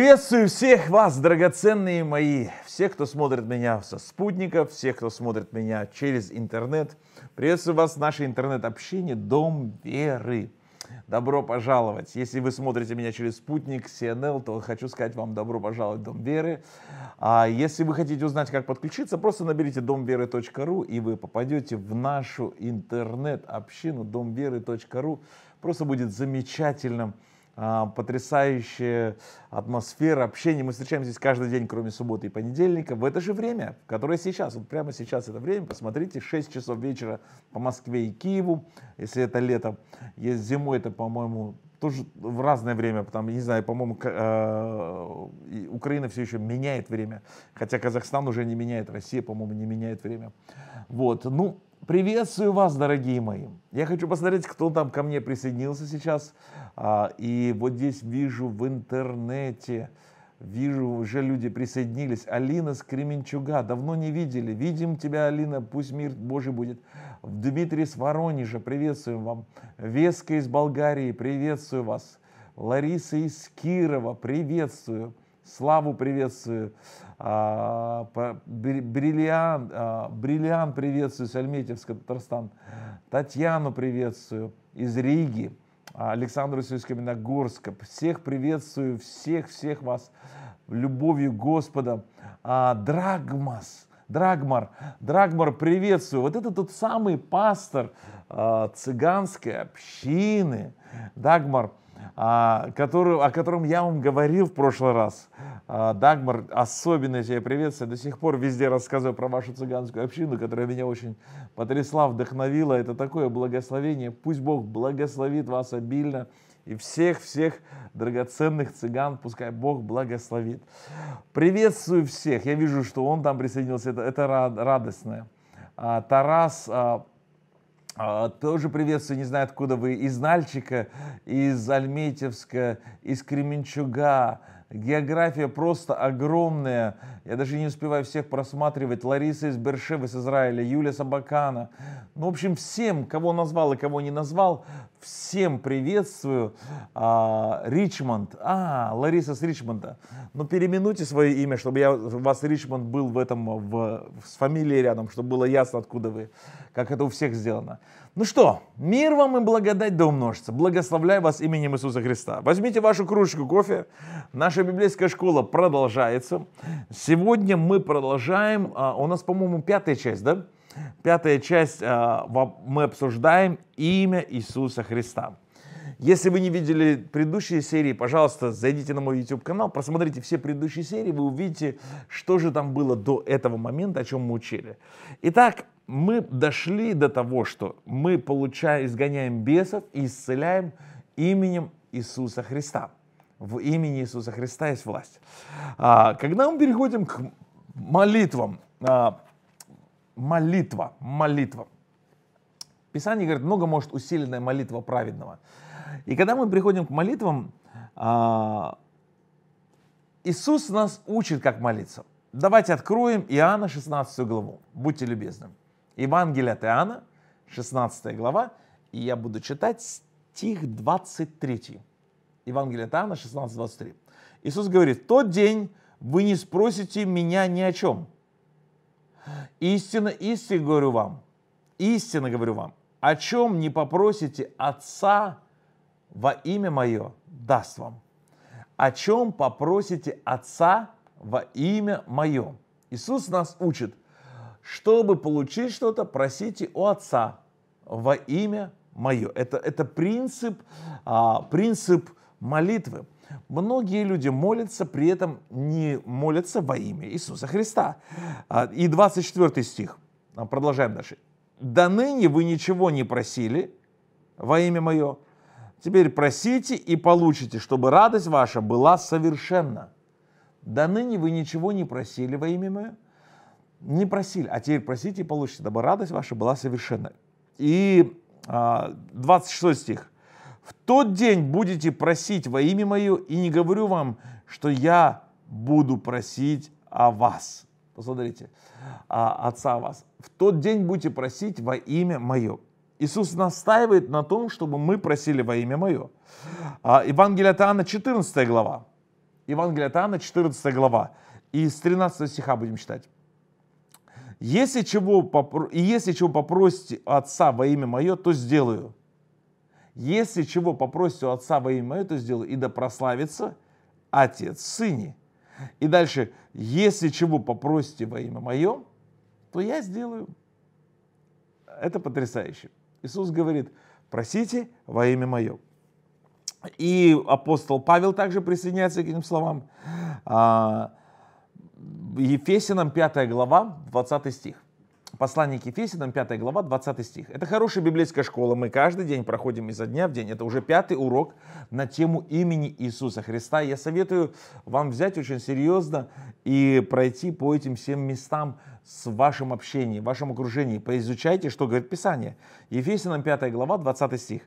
Приветствую всех вас, драгоценные мои, всех, кто смотрит меня со спутников, всех, кто смотрит меня через интернет. Приветствую вас в наше интернет-общение «Дом веры». Добро пожаловать! Если вы смотрите меня через спутник CNL, то хочу сказать вам добро пожаловать в Дом Веры. А если вы хотите узнать, как подключиться, просто наберите домверы.ру и вы попадете в нашу интернет-общину домверы.ру. Просто будет замечательно а, потрясающая атмосфера общения. Мы встречаемся здесь каждый день, кроме субботы и понедельника, в это же время, которое сейчас, вот прямо сейчас это время, посмотрите, 6 часов вечера по Москве и Киеву, если это лето, есть зимой, это, по-моему, тоже в разное время, потому не знаю, по-моему, э, Украина все еще меняет время, хотя Казахстан уже не меняет, Россия, по-моему, не меняет время. Вот, ну, Приветствую вас, дорогие мои. Я хочу посмотреть, кто там ко мне присоединился сейчас. А, и вот здесь вижу в интернете, вижу, уже люди присоединились. Алина с давно не видели. Видим тебя, Алина, пусть мир Божий будет. Дмитрий с Воронежа, приветствуем вам. Веска из Болгарии, приветствую вас. Лариса из Кирова, приветствую. Славу приветствую, а, а, Бриллиант, приветствую из Альметьевска, Татарстан, Татьяну приветствую из Риги, а, Александру из всех приветствую, всех-всех вас любовью Господа. А, Драгмас, Драгмар, Драгмар, приветствую. Вот это тот самый пастор э, цыганской общины. Драгмар, а, который, о котором я вам говорил в прошлый раз. А, Дагмар, особенно тебя приветствую, до сих пор везде рассказываю про вашу цыганскую общину, которая меня очень потрясла, вдохновила. Это такое благословение. Пусть Бог благословит вас обильно и всех-всех драгоценных цыган, пускай Бог благословит. Приветствую всех. Я вижу, что он там присоединился. Это, это радостное. А, Тарас а, тоже приветствую, не знаю откуда вы, из Нальчика, из Альметьевска, из Кременчуга. География просто огромная. Я даже не успеваю всех просматривать. Лариса из Бершевы, из Израиля, Юлия Сабакана. Ну, в общем, всем, кого назвал и кого не назвал, Всем приветствую. А, Ричмонд. А, Лариса с Ричмонда. Ну, переименуйте свое имя, чтобы я, у вас Ричмонд был в этом, в, с фамилией рядом, чтобы было ясно, откуда вы, как это у всех сделано. Ну что, мир вам и благодать да умножится. Благословляю вас именем Иисуса Христа. Возьмите вашу кружечку кофе. Наша библейская школа продолжается. Сегодня мы продолжаем, а, у нас, по-моему, пятая часть, да? Пятая часть, а, мы обсуждаем имя Иисуса Христа. Если вы не видели предыдущие серии, пожалуйста, зайдите на мой YouTube-канал, просмотрите все предыдущие серии, вы увидите, что же там было до этого момента, о чем мы учили. Итак, мы дошли до того, что мы получаем, изгоняем бесов и исцеляем именем Иисуса Христа. В имени Иисуса Христа есть власть. А, когда мы переходим к молитвам, а, молитва, молитва. Писание говорит, много может усиленная молитва праведного. И когда мы приходим к молитвам, а, Иисус нас учит, как молиться. Давайте откроем Иоанна 16 главу. Будьте любезны. Евангелие от Иоанна, 16 глава, и я буду читать стих 23. Евангелие от Иоанна, 16, 23. Иисус говорит, тот день вы не спросите меня ни о чем. Истинно, истинно говорю вам, истинно говорю вам, о чем не попросите Отца во имя Мое, даст вам. О чем попросите Отца во имя Мое. Иисус нас учит, чтобы получить что-то, просите у Отца во имя Мое. Это, это принцип, а, принцип молитвы. Многие люди молятся, при этом не молятся во имя Иисуса Христа. А, и 24 стих. А, продолжаем дальше. «До ныне вы ничего не просили во имя Мое, Теперь просите и получите, чтобы радость ваша была совершенна. До ныне вы ничего не просили во имя мое. Не просили, а теперь просите и получите, дабы радость ваша была совершенна. И а, 26 стих. В тот день будете просить во имя Мое, и не говорю вам, что я буду просить о вас. Посмотрите, о «А, Отца о вас. В тот день будете просить во имя Мое. Иисус настаивает на том, чтобы мы просили во имя Мое. А, Евангелие от Иоанна, 14 глава. Евангелие от Иоанна, 14 глава. И с 13 стиха будем читать. Если чего, попро... «Если чего попросите Отца во имя Мое, то сделаю. Если чего попросите у отца во имя мое, то сделаю, и да прославится отец сыне. И дальше, если чего попросите во имя мое, то я сделаю. Это потрясающе. Иисус говорит, просите во имя мое. И апостол Павел также присоединяется к этим словам. А, Ефесянам 5 глава, 20 стих. Послание к Ефесянам, 5 глава, 20 стих. Это хорошая библейская школа. Мы каждый день проходим изо дня в день. Это уже пятый урок на тему имени Иисуса Христа. Я советую вам взять очень серьезно и пройти по этим всем местам с вашим общением, в вашем окружении. Поизучайте, что говорит Писание. Ефесянам 5 глава, 20 стих.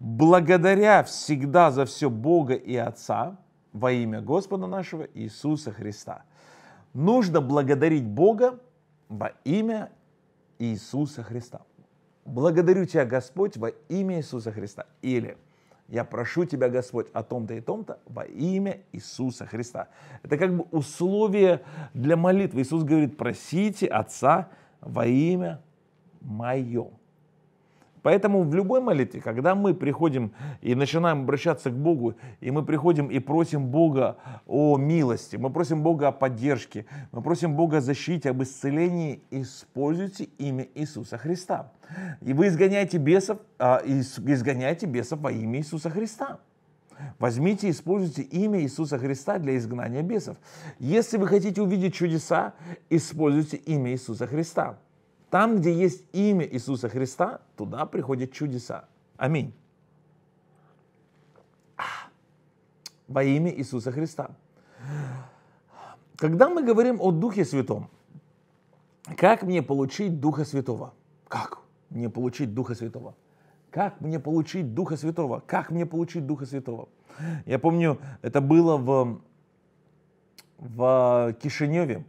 «Благодаря всегда за все Бога и Отца во имя Господа нашего Иисуса Христа». Нужно благодарить Бога во имя Иисуса Христа. Благодарю Тебя, Господь, во имя Иисуса Христа. Или я прошу Тебя, Господь, о том-то и том-то во имя Иисуса Христа. Это как бы условие для молитвы. Иисус говорит, просите Отца во имя мое. Поэтому в любой молитве, когда мы приходим и начинаем обращаться к Богу, и мы приходим и просим Бога о милости, мы просим Бога о поддержке, мы просим Бога о защите, об исцелении, используйте имя Иисуса Христа. И вы изгоняете бесов, а, изгоняете бесов во имя Иисуса Христа. Возьмите используйте имя Иисуса Христа для изгнания бесов. Если вы хотите увидеть чудеса, используйте имя Иисуса Христа. Там, где есть имя Иисуса Христа, туда приходят чудеса. Аминь. Во имя Иисуса Христа. Когда мы говорим о Духе Святом, как мне получить Духа Святого? Как мне получить Духа Святого? Как мне получить Духа Святого? Как мне получить Духа Святого? Я помню, это было в, в Кишиневе.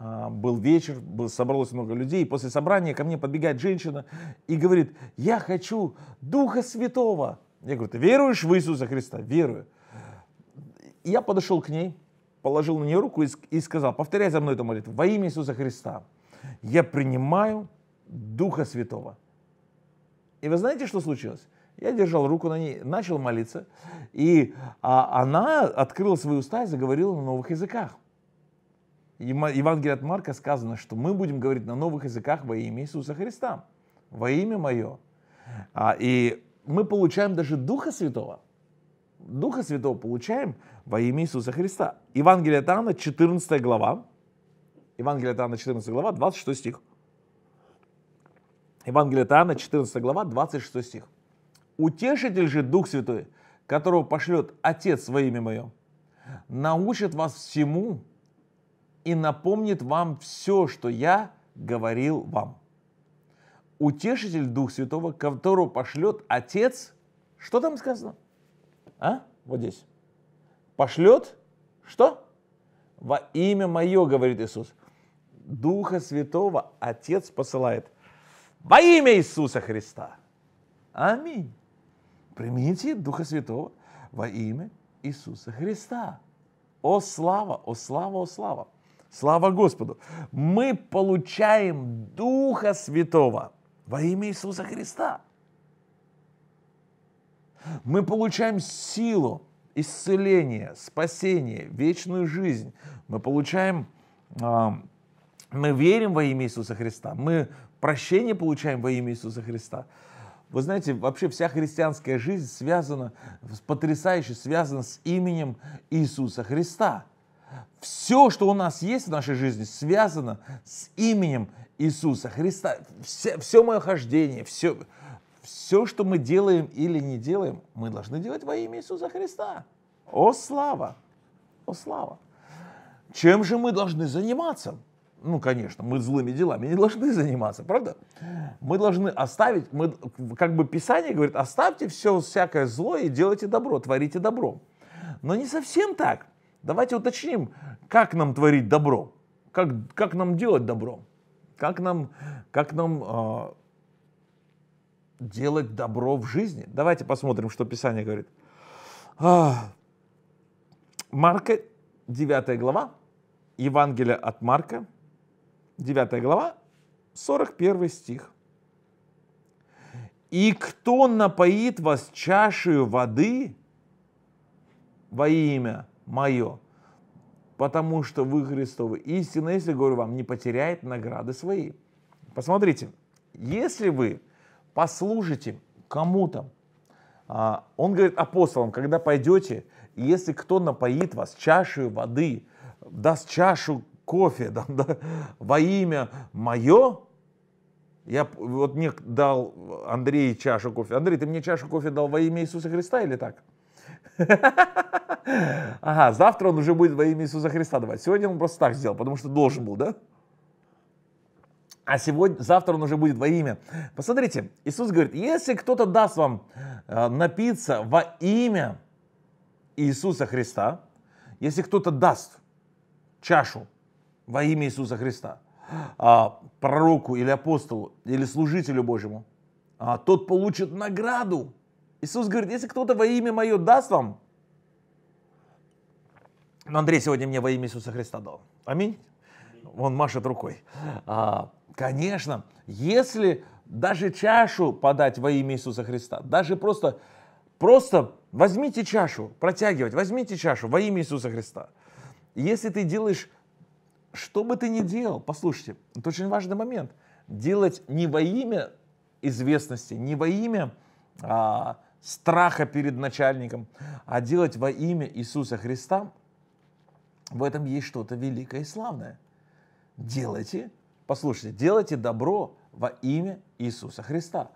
А, был вечер, был, собралось много людей, и после собрания ко мне подбегает женщина и говорит, я хочу Духа Святого. Я говорю, ты веруешь в Иисуса Христа? Верую. Я подошел к ней, положил на нее руку и, сказал, повторяй за мной эту молитву, во имя Иисуса Христа, я принимаю Духа Святого. И вы знаете, что случилось? Я держал руку на ней, начал молиться, и а, она открыла свои уста и заговорила на новых языках. Евангелии от Марка сказано, что мы будем говорить на новых языках во имя Иисуса Христа, во имя Мое. А, и мы получаем даже Духа Святого. Духа Святого получаем во имя Иисуса Христа. Евангелие от Анна, 14 глава. Евангелие от Анна, 14 глава, 26 стих. Евангелие от Анна, 14 глава, 26 стих. «Утешитель же Дух Святой, которого пошлет Отец во имя Мое, научит вас всему, и напомнит вам все, что я говорил вам. Утешитель Дух Святого, которого пошлет Отец, что там сказано? А? Вот здесь. Пошлет что? Во имя мое, говорит Иисус. Духа Святого Отец посылает. Во имя Иисуса Христа. Аминь. Примите Духа Святого во имя Иисуса Христа. О слава, о слава, о слава. Слава Господу! Мы получаем Духа Святого во имя Иисуса Христа. Мы получаем силу, исцеление, спасение, вечную жизнь. Мы получаем, а, мы верим во имя Иисуса Христа. Мы прощение получаем во имя Иисуса Христа. Вы знаете, вообще вся христианская жизнь связана, потрясающе связана с именем Иисуса Христа – все, что у нас есть в нашей жизни, связано с именем Иисуса Христа. Все, все мое хождение, все, все, что мы делаем или не делаем, мы должны делать во имя Иисуса Христа. О слава! О слава! Чем же мы должны заниматься? Ну, конечно, мы злыми делами не должны заниматься, правда? Мы должны оставить, мы, как бы Писание говорит, оставьте все всякое зло и делайте добро, творите добро. Но не совсем так. Давайте уточним, как нам творить добро, как, как нам делать добро, как нам, как нам э, делать добро в жизни. Давайте посмотрим, что Писание говорит. А, Марка, 9 глава, Евангелие от Марка, 9 глава, 41 стих. «И кто напоит вас чашею воды во имя мое, потому что вы Христовы. Истина, если, говорю вам, не потеряет награды свои. Посмотрите, если вы послужите кому-то, а, он говорит апостолам, когда пойдете, если кто напоит вас чашей воды, даст чашу кофе да, да, во имя мое, я вот мне дал Андрей чашу кофе. Андрей, ты мне чашу кофе дал во имя Иисуса Христа или так? Ага, завтра он уже будет во имя Иисуса Христа давать. Сегодня он просто так сделал, потому что должен был, да? А сегодня, завтра он уже будет во имя. Посмотрите, Иисус говорит, если кто-то даст вам э, напиться во имя Иисуса Христа, если кто-то даст чашу во имя Иисуса Христа, а, пророку или апостолу, или служителю Божьему, а, тот получит награду Иисус говорит, если кто-то во имя мое даст вам, но Андрей сегодня мне во имя Иисуса Христа дал. Аминь. Он машет рукой. А, конечно, если даже чашу подать во имя Иисуса Христа, даже просто, просто возьмите чашу, протягивать, возьмите чашу во имя Иисуса Христа. Если ты делаешь, что бы ты ни делал, послушайте, это очень важный момент, делать не во имя известности, не во имя а, страха перед начальником, а делать во имя Иисуса Христа, в этом есть что-то великое и славное. Делайте, послушайте, делайте добро во имя Иисуса Христа.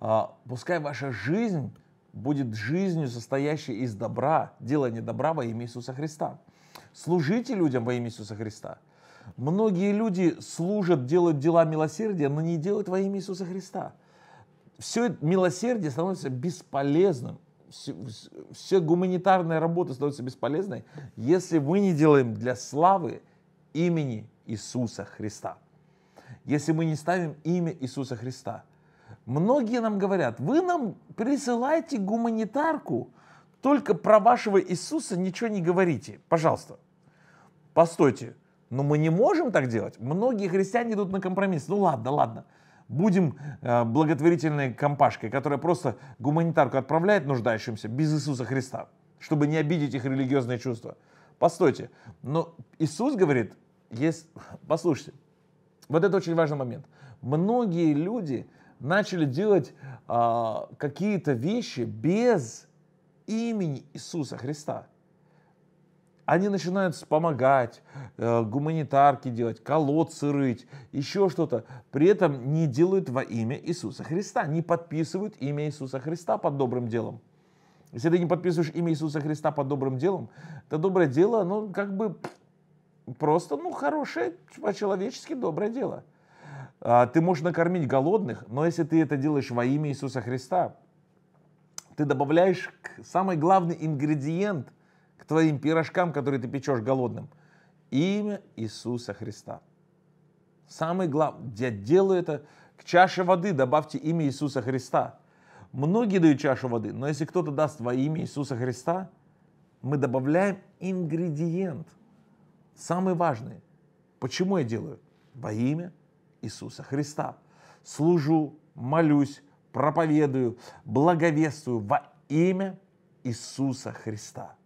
А, пускай ваша жизнь будет жизнью, состоящей из добра, делания добра во имя Иисуса Христа. Служите людям во имя Иисуса Христа. Многие люди служат, делают дела милосердия, но не делают во имя Иисуса Христа все милосердие становится бесполезным. Все, все гуманитарная работа становится бесполезной, если мы не делаем для славы имени Иисуса Христа. Если мы не ставим имя Иисуса Христа. Многие нам говорят, вы нам присылаете гуманитарку, только про вашего Иисуса ничего не говорите, пожалуйста. Постойте, но мы не можем так делать. Многие христиане идут на компромисс. Ну ладно, ладно. Будем э, благотворительной компашкой, которая просто гуманитарку отправляет нуждающимся без Иисуса Христа, чтобы не обидеть их религиозные чувства. Постойте, но Иисус говорит, есть... послушайте, вот это очень важный момент. Многие люди начали делать э, какие-то вещи без имени Иисуса Христа. Они начинают помогать, э, гуманитарки делать, колодцы рыть, еще что-то. При этом не делают во имя Иисуса Христа, не подписывают имя Иисуса Христа под добрым делом. Если ты не подписываешь имя Иисуса Христа под добрым делом, то доброе дело, ну, как бы просто, ну, хорошее, по-человечески доброе дело. А, ты можешь накормить голодных, но если ты это делаешь во имя Иисуса Христа, ты добавляешь самый главный ингредиент к твоим пирожкам, которые ты печешь голодным. Имя Иисуса Христа. Самый главный, я делаю это, к чаше воды добавьте имя Иисуса Христа. Многие дают чашу воды, но если кто-то даст во имя Иисуса Христа, мы добавляем ингредиент, самый важный. Почему я делаю? Во имя Иисуса Христа. Служу, молюсь, проповедую, благовествую во имя Иисуса Христа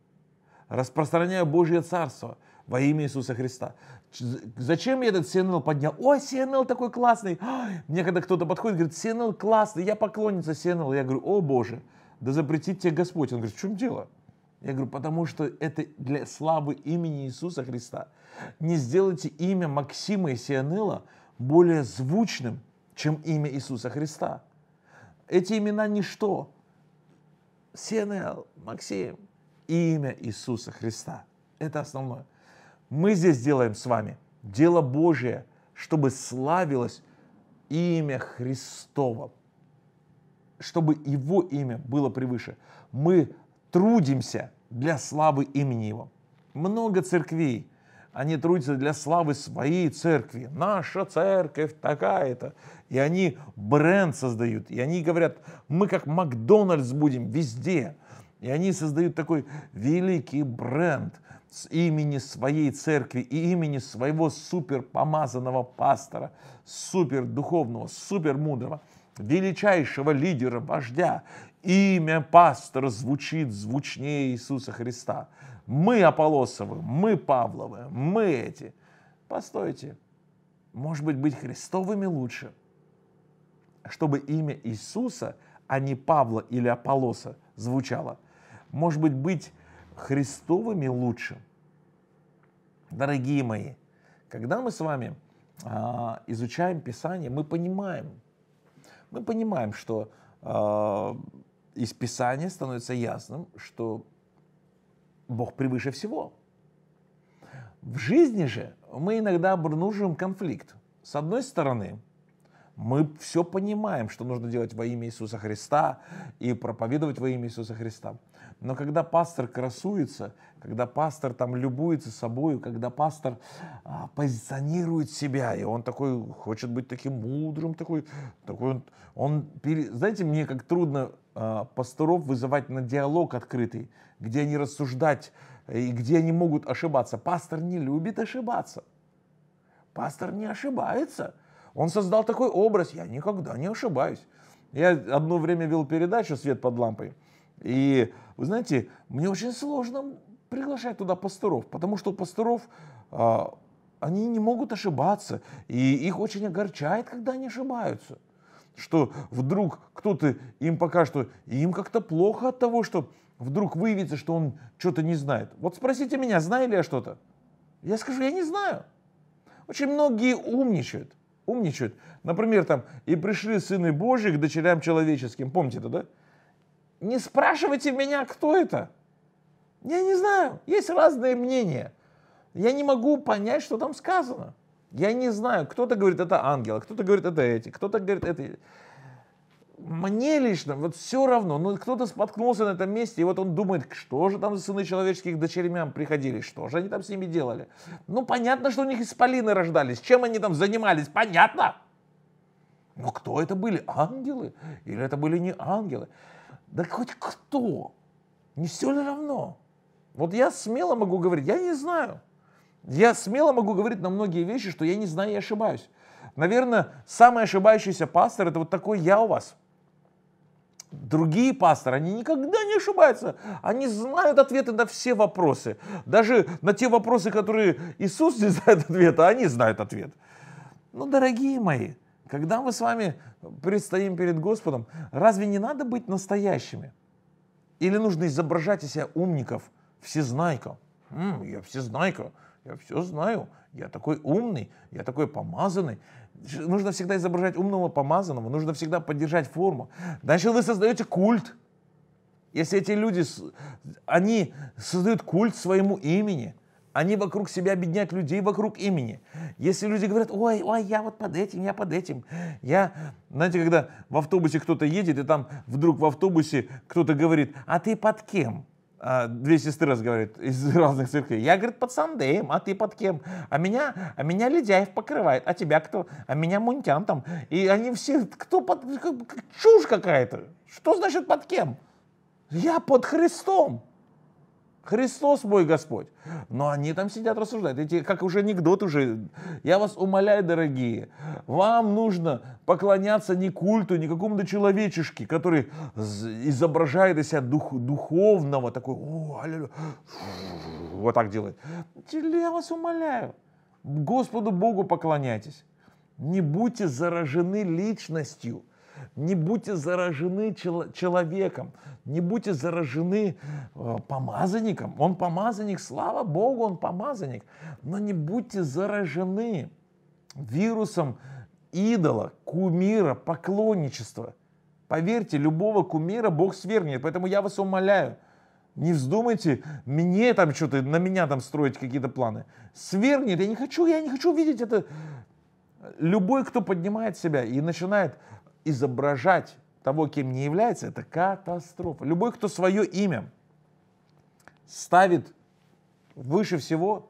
распространяю Божье Царство во имя Иисуса Христа. Зачем я этот CNL поднял? О, CNL такой классный. Мне когда кто-то подходит, говорит, CNL классный, я поклонница CNL. Я говорю, о Боже, да запретит тебе Господь. Он говорит, в чем дело? Я говорю, потому что это для славы имени Иисуса Христа. Не сделайте имя Максима и Сианыла более звучным, чем имя Иисуса Христа. Эти имена ничто. Сианел, Максим, имя Иисуса Христа. Это основное. Мы здесь делаем с вами дело Божие, чтобы славилось имя Христово, чтобы Его имя было превыше. Мы трудимся для славы имени Его. Много церквей, они трудятся для славы своей церкви. Наша церковь такая-то. И они бренд создают. И они говорят, мы как Макдональдс будем везде. И они создают такой великий бренд с имени своей церкви и имени своего супер помазанного пастора, супер духовного, супер мудрого, величайшего лидера, вождя. Имя пастора звучит звучнее Иисуса Христа. Мы Аполосовы, мы Павловы, мы эти. Постойте, может быть, быть Христовыми лучше, чтобы имя Иисуса, а не Павла или Аполоса звучало – может быть, быть Христовыми лучше? Дорогие мои, когда мы с вами а, изучаем Писание, мы понимаем, мы понимаем, что а, из Писания становится ясным, что Бог превыше всего. В жизни же мы иногда обнаруживаем конфликт. С одной стороны, мы все понимаем, что нужно делать во имя Иисуса Христа и проповедовать во имя Иисуса Христа. Но когда пастор красуется, когда пастор там любуется собою, когда пастор а, позиционирует себя, и он такой хочет быть таким мудрым, такой, такой он, он пере... знаете, мне как трудно а, пасторов вызывать на диалог открытый, где они рассуждать и где они могут ошибаться. Пастор не любит ошибаться. Пастор не ошибается. Он создал такой образ, я никогда не ошибаюсь. Я одно время вел передачу «Свет под лампой», и вы знаете, мне очень сложно приглашать туда пасторов, потому что пасторов а, они не могут ошибаться, и их очень огорчает, когда они ошибаются. Что вдруг кто-то им пока что им как-то плохо от того, что вдруг выявится, что он что-то не знает. Вот спросите меня, знаю ли я что-то? Я скажу, я не знаю. Очень многие умничают, умничают. Например, там, и пришли сыны Божьи к дочерям человеческим, помните это, да? Не спрашивайте меня, кто это. Я не знаю, есть разные мнения. Я не могу понять, что там сказано. Я не знаю, кто-то говорит, это ангел, кто-то говорит, это эти, кто-то говорит, это... Мне лично вот все равно, ну кто-то споткнулся на этом месте, и вот он думает, что же там за сыны человеческих дочерям приходили, что же они там с ними делали. Ну понятно, что у них исполины рождались, чем они там занимались, понятно. Но кто это были, ангелы или это были не ангелы? Да хоть кто? Не все ли равно? Вот я смело могу говорить, я не знаю. Я смело могу говорить на многие вещи, что я не знаю и ошибаюсь. Наверное, самый ошибающийся пастор это вот такой я у вас. Другие пасторы, они никогда не ошибаются. Они знают ответы на все вопросы. Даже на те вопросы, которые Иисус не знает ответа, они знают ответ. Ну, дорогие мои, когда мы с вами предстоим перед Господом, разве не надо быть настоящими? Или нужно изображать из себя умников, всезнайка? М, я всезнайка, я все знаю, я такой умный, я такой помазанный. Нужно всегда изображать умного помазанного, нужно всегда поддержать форму. Значит, вы создаете культ. Если эти люди, они создают культ своему имени, они вокруг себя обедняют людей вокруг имени. Если люди говорят, ой, ой, я вот под этим, я под этим, я... Знаете, когда в автобусе кто-то едет, и там вдруг в автобусе кто-то говорит, а ты под кем? А две сестры разговаривают из разных церквей. Я, говорит, под Сандеем, а ты под кем? А меня, а меня Ледяев покрывает, а тебя кто? А меня Мунтян там. И они все, кто под... Чушь какая-то. Что значит под кем? Я под Христом. Христос мой Господь. Но они там сидят, рассуждают. Эти, как уже анекдот уже. Я вас умоляю, дорогие, вам нужно поклоняться не культу, не какому-то человечешке, который изображает из себя дух, духовного, такой, о, аллилуйя, вот так делает. Я вас умоляю, Господу Богу поклоняйтесь. Не будьте заражены личностью не будьте заражены человеком, не будьте заражены э, помазанником. Он помазанник, слава Богу, он помазанник, но не будьте заражены вирусом идола, кумира, поклонничества. Поверьте, любого кумира Бог свергнет, поэтому я вас умоляю, не вздумайте мне там что-то, на меня там строить какие-то планы. Свергнет, я не хочу, я не хочу видеть это. Любой, кто поднимает себя и начинает изображать того, кем не является, это катастрофа. Любой, кто свое имя ставит выше всего,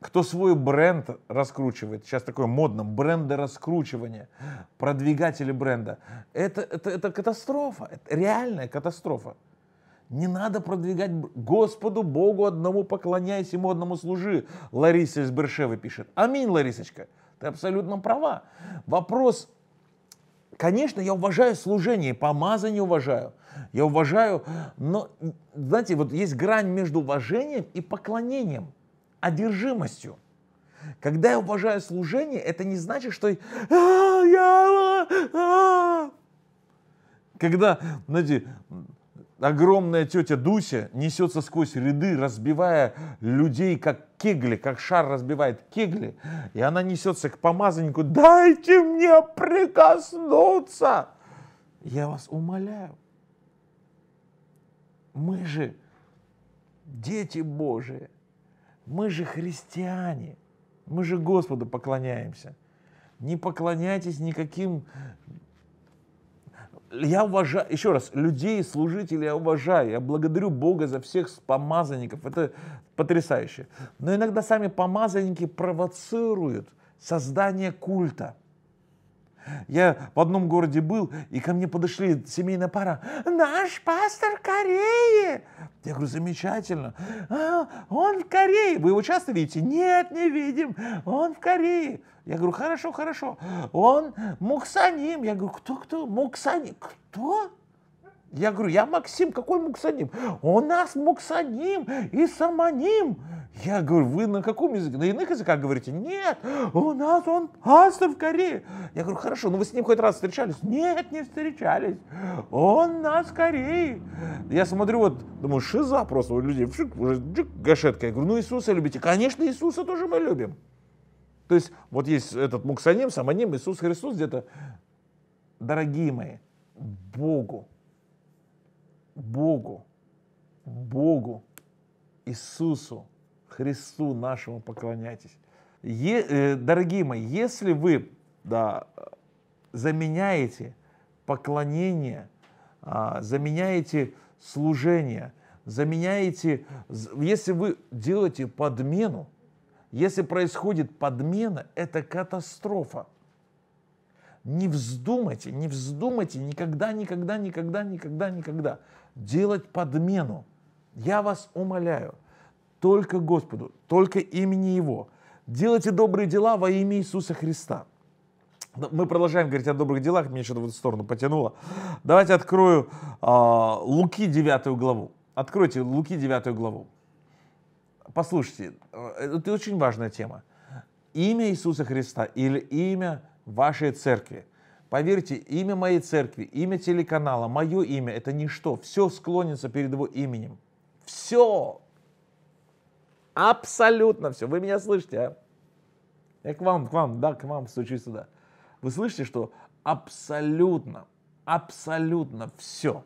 кто свой бренд раскручивает, сейчас такое модно, раскручивания, продвигатели бренда, это, это, это катастрофа, это реальная катастрофа. Не надо продвигать Господу Богу одному поклоняясь ему одному служи. Лариса из Бершевы пишет. Аминь, Ларисочка, ты абсолютно права. Вопрос Конечно, я уважаю служение, помазание уважаю. Я уважаю, но, знаете, вот есть грань между уважением и поклонением, одержимостью. Когда я уважаю служение, это не значит, что я... «А, а, а». Когда, знаете, огромная тетя Дуся несется сквозь ряды, разбивая людей, как кегли, как шар разбивает кегли, и она несется к помазаннику, дайте мне прикоснуться. Я вас умоляю, мы же дети Божии, мы же христиане, мы же Господу поклоняемся. Не поклоняйтесь никаким я уважаю, еще раз, людей, служителей я уважаю, я благодарю Бога за всех помазанников, это потрясающе. Но иногда сами помазанники провоцируют создание культа – я в одном городе был, и ко мне подошли семейная пара. «Наш пастор Кореи!» Я говорю, замечательно. А, он в Корее. Вы его часто видите? Нет, не видим. Он в Корее. Я говорю, хорошо, хорошо. Он муксаним. Я говорю, кто, кто? Муксаним. Кто? Я говорю, я Максим, какой муксаним? У нас муксаним и саманим. Я говорю, вы на каком языке? На иных языках говорите? Нет, у нас он пастор в Корее. Я говорю, хорошо, но вы с ним хоть раз встречались? Нет, не встречались. Он нас в Корее. Я смотрю, вот, думаю, шиза просто у людей. Фшик, уже джик, гашетка. Я говорю, ну Иисуса любите. Конечно, Иисуса тоже мы любим. То есть вот есть этот муксаним, самоним, Иисус Христос где-то. Дорогие мои, Богу Богу, Богу, Иисусу, Христу нашему поклоняйтесь. Е, э, дорогие мои, если вы да, заменяете поклонение, э, заменяете служение, заменяете, если вы делаете подмену, если происходит подмена, это катастрофа. Не вздумайте, не вздумайте никогда, никогда, никогда, никогда, никогда делать подмену. Я вас умоляю, только Господу, только имени Его. Делайте добрые дела во имя Иисуса Христа. Мы продолжаем говорить о добрых делах, меня что-то в эту сторону потянуло. Давайте открою э, Луки 9 главу. Откройте Луки 9 главу. Послушайте, э, это очень важная тема. Имя Иисуса Христа или имя вашей церкви – Поверьте, имя моей церкви, имя телеканала, мое имя – это ничто. Все склонится перед его именем. Все. Абсолютно все. Вы меня слышите, а? Я к вам, к вам, да, к вам стучусь сюда. Вы слышите, что абсолютно, абсолютно все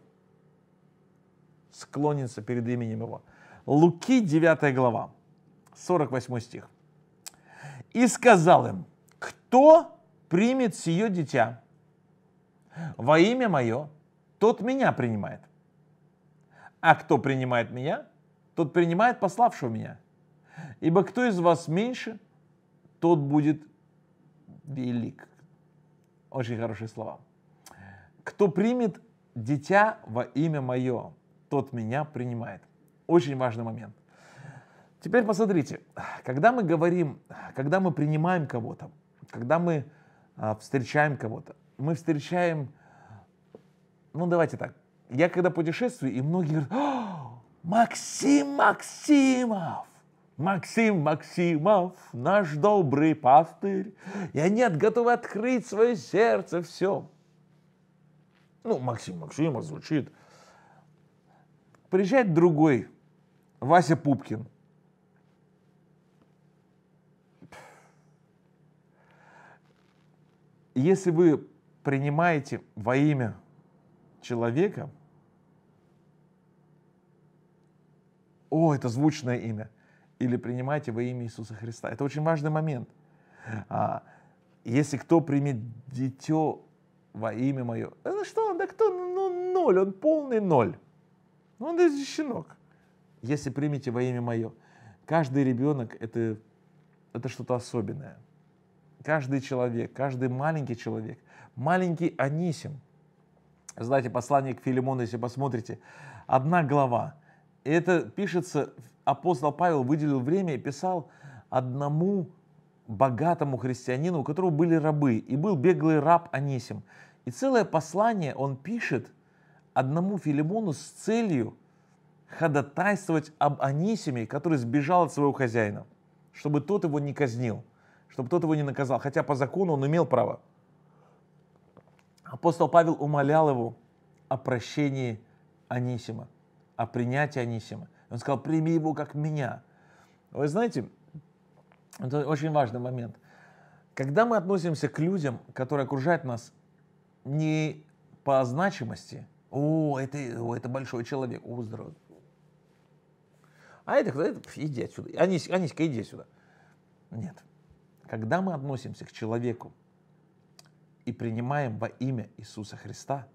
склонится перед именем его. Луки 9 глава, 48 стих. «И сказал им, кто примет сие дитя во имя мое тот меня принимает. А кто принимает меня, тот принимает пославшего меня. Ибо кто из вас меньше, тот будет велик. Очень хорошие слова. Кто примет дитя во имя мое, тот меня принимает. Очень важный момент. Теперь посмотрите, когда мы говорим, когда мы принимаем кого-то, когда мы а, встречаем кого-то, мы встречаем, ну давайте так, я когда путешествую, и многие говорят, О, Максим Максимов, Максим Максимов, наш добрый пастырь, и они готовы открыть свое сердце, все. Ну, Максим Максимов звучит. Приезжает другой, Вася Пупкин. Если вы принимаете во имя человека, о, это звучное имя, или принимаете во имя Иисуса Христа. Это очень важный момент. А, если кто примет дитё во имя мое, это ну что, да кто, ну, ноль, он полный ноль. Ну, он даже щенок. Если примете во имя мое, каждый ребенок это, это что-то особенное каждый человек, каждый маленький человек, маленький Анисим. Знаете, послание к Филимону, если посмотрите, одна глава. И это пишется, апостол Павел выделил время и писал одному богатому христианину, у которого были рабы, и был беглый раб Анисим. И целое послание он пишет одному Филимону с целью ходатайствовать об Анисиме, который сбежал от своего хозяина, чтобы тот его не казнил – чтобы тот его не наказал, хотя по закону он имел право. Апостол Павел умолял его о прощении Анисима, о принятии Анисима. Он сказал, прими его как меня. Вы знаете, это очень важный момент. Когда мы относимся к людям, которые окружают нас не по значимости, о, это, о, это большой человек, о, здоровье. А это кто? Это, иди отсюда. Анис, Аниська, иди сюда. Нет. Когда мы относимся к человеку и принимаем во имя Иисуса Христа,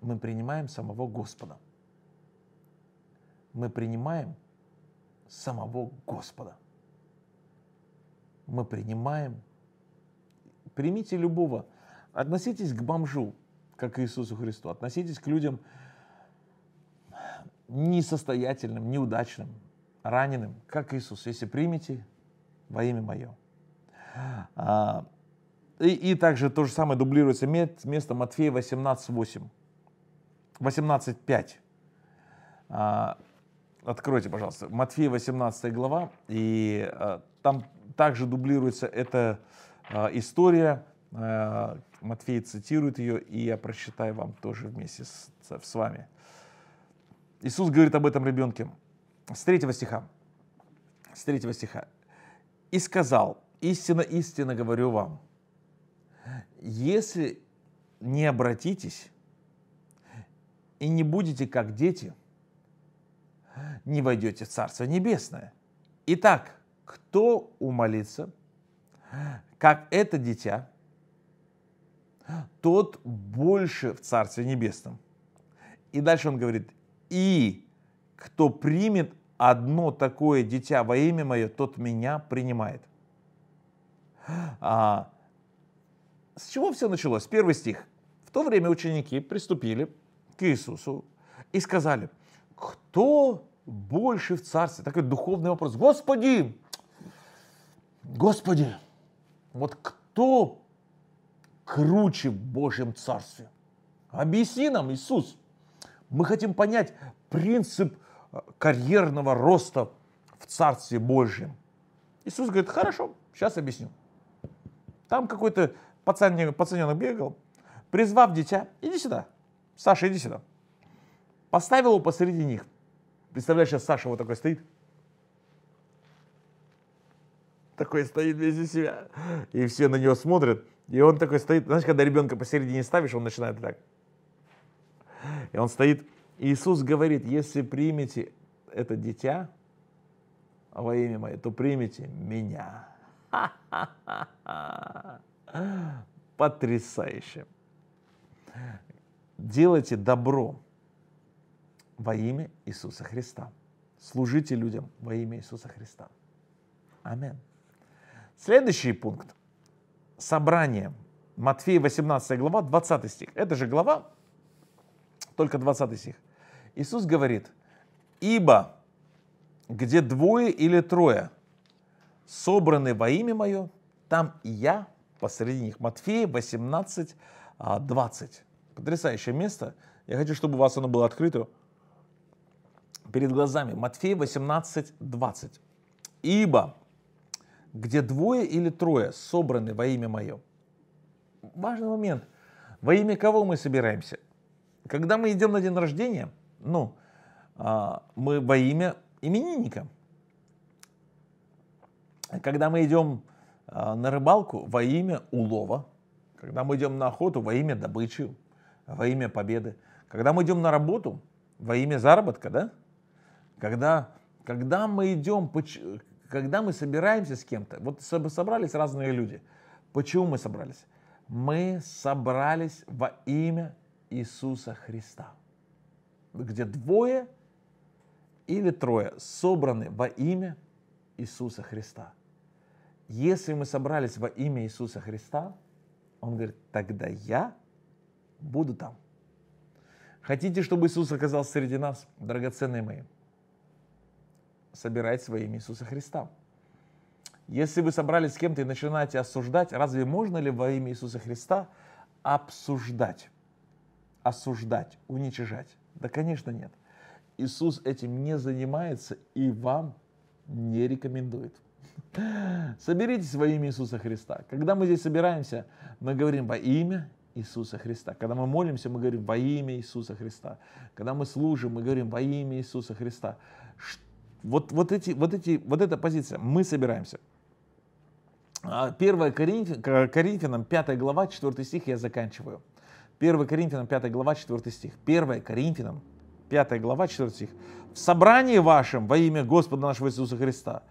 мы принимаем самого Господа. Мы принимаем самого Господа. Мы принимаем. Примите любого. Относитесь к бомжу, как к Иисусу Христу. Относитесь к людям несостоятельным, неудачным, раненым, как Иисус, если примете во имя Мое. А, и, и также то же самое дублируется место Матфея 18.8. 18.5. А, откройте, пожалуйста. Матфея 18 глава. И а, там также дублируется эта а, история. А, Матфей цитирует ее, и я прочитаю вам тоже вместе с, с вами. Иисус говорит об этом ребенке с третьего стиха. С третьего стиха. «И сказал, истинно, истинно говорю вам, если не обратитесь и не будете как дети, не войдете в Царство Небесное. Итак, кто умолится, как это дитя, тот больше в Царстве Небесном. И дальше он говорит, и кто примет одно такое дитя во имя мое, тот меня принимает. А, с чего все началось? Первый стих. В то время ученики приступили к Иисусу и сказали, кто больше в царстве? Такой духовный вопрос. Господи! Господи! Вот кто круче в Божьем царстве? Объясни нам, Иисус. Мы хотим понять принцип карьерного роста в Царстве Божьем. Иисус говорит, хорошо, сейчас объясню. Там какой-то пацан, пацаненок бегал, призвав дитя, иди сюда, Саша, иди сюда. Поставил его посреди них. Представляешь, сейчас Саша вот такой стоит. Такой стоит весь себя. И все на него смотрят. И он такой стоит. Знаешь, когда ребенка посередине ставишь, он начинает так. И он стоит Иисус говорит, если примете это дитя во имя Мое, то примите меня. Ха-ха-ха-ха. Потрясающе. Делайте добро во имя Иисуса Христа. Служите людям во имя Иисуса Христа. Амин. Следующий пункт. Собрание. Матфея 18 глава, 20 стих. Это же глава, только 20 стих. Иисус говорит, ибо где двое или трое собраны во имя Мое, там и я посреди них. Матфея 18, 20. А, Потрясающее место. Я хочу, чтобы у вас оно было открыто перед глазами. Матфея 18, 20. «Ибо где двое или трое собраны во имя Мое». Важный момент. Во имя кого мы собираемся? Когда мы идем на день рождения, ну, а, мы во имя именинника. Когда мы идем а, на рыбалку во имя улова, когда мы идем на охоту во имя добычи, во имя победы, когда мы идем на работу во имя заработка, да? Когда, когда мы идем, когда мы собираемся с кем-то, вот собрались разные люди. Почему мы собрались? Мы собрались во имя Иисуса Христа где двое или трое собраны во имя Иисуса Христа. Если мы собрались во имя Иисуса Христа, он говорит, тогда я буду там. Хотите, чтобы Иисус оказался среди нас, драгоценные мои? Собирайтесь во имя Иисуса Христа. Если вы собрались с кем-то и начинаете осуждать, разве можно ли во имя Иисуса Христа обсуждать, осуждать, уничижать? Да, конечно, нет. Иисус этим не занимается и вам не рекомендует. Соберитесь во имя Иисуса Христа. Когда мы здесь собираемся, мы говорим во имя Иисуса Христа. Когда мы молимся, мы говорим во имя Иисуса Христа. Когда мы служим, мы говорим во имя Иисуса Христа. Вот, вот, эти, вот, эти, вот эта позиция. Мы собираемся. 1 а, Коринфянам, 5 глава, 4 стих я заканчиваю. 1 Коринфянам 5 глава 4 стих. 1 Коринфянам 5 глава 4 стих. В собрании вашем во имя Господа нашего Иисуса Христа,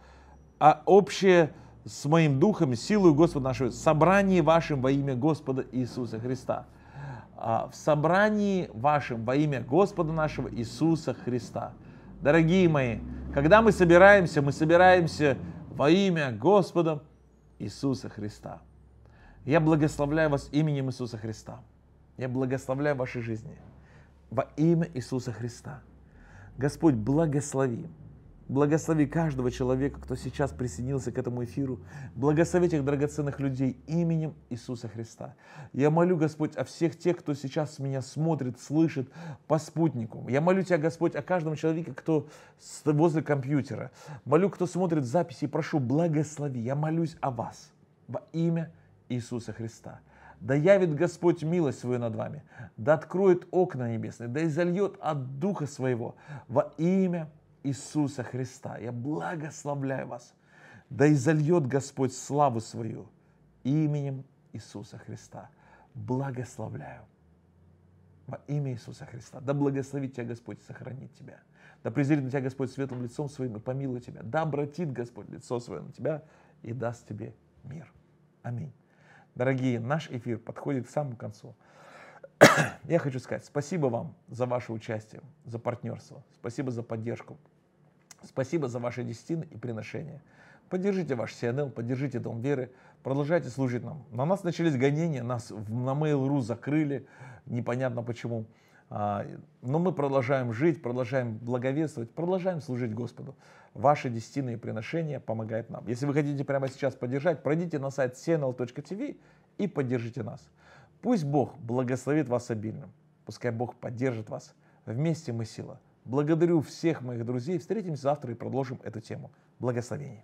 а общее с моим духом, силою Господа нашего, в собрании вашем во имя Господа Иисуса Христа. А, в собрании вашем во имя Господа нашего Иисуса Христа. Дорогие мои, когда мы собираемся, мы собираемся во имя Господа Иисуса Христа. Я благословляю вас именем Иисуса Христа. Я благословляю ваши жизни во имя Иисуса Христа. Господь, благослови. Благослови каждого человека, кто сейчас присоединился к этому эфиру. Благослови этих драгоценных людей именем Иисуса Христа. Я молю, Господь, о всех тех, кто сейчас меня смотрит, слышит по спутнику. Я молю Тебя, Господь, о каждом человеке, кто возле компьютера. Молю, кто смотрит записи, прошу, благослови. Я молюсь о вас во имя Иисуса Христа. Да явит Господь милость свою над вами, да откроет окна небесные, да изольет от Духа Своего во имя Иисуса Христа. Я благословляю вас. Да изольет Господь славу свою именем Иисуса Христа. Благословляю во имя Иисуса Христа. Да благословит тебя Господь и сохранит тебя. Да презрит на тебя Господь светлым лицом своим и помилует тебя. Да обратит Господь лицо свое на тебя и даст тебе мир. Аминь. Дорогие, наш эфир подходит к самому концу. Я хочу сказать спасибо вам за ваше участие, за партнерство, спасибо за поддержку, спасибо за ваши десятины и приношения. Поддержите ваш CNL, поддержите Дом Веры, продолжайте служить нам. На нас начались гонения, нас на Mail.ru закрыли, непонятно почему. А, но мы продолжаем жить, продолжаем благовествовать, продолжаем служить Господу. Ваши десятиные приношения помогают нам. Если вы хотите прямо сейчас поддержать, пройдите на сайт cnl.tv и поддержите нас. Пусть Бог благословит вас обильным. Пускай Бог поддержит вас. Вместе мы сила. Благодарю всех моих друзей. Встретимся завтра и продолжим эту тему. Благословений.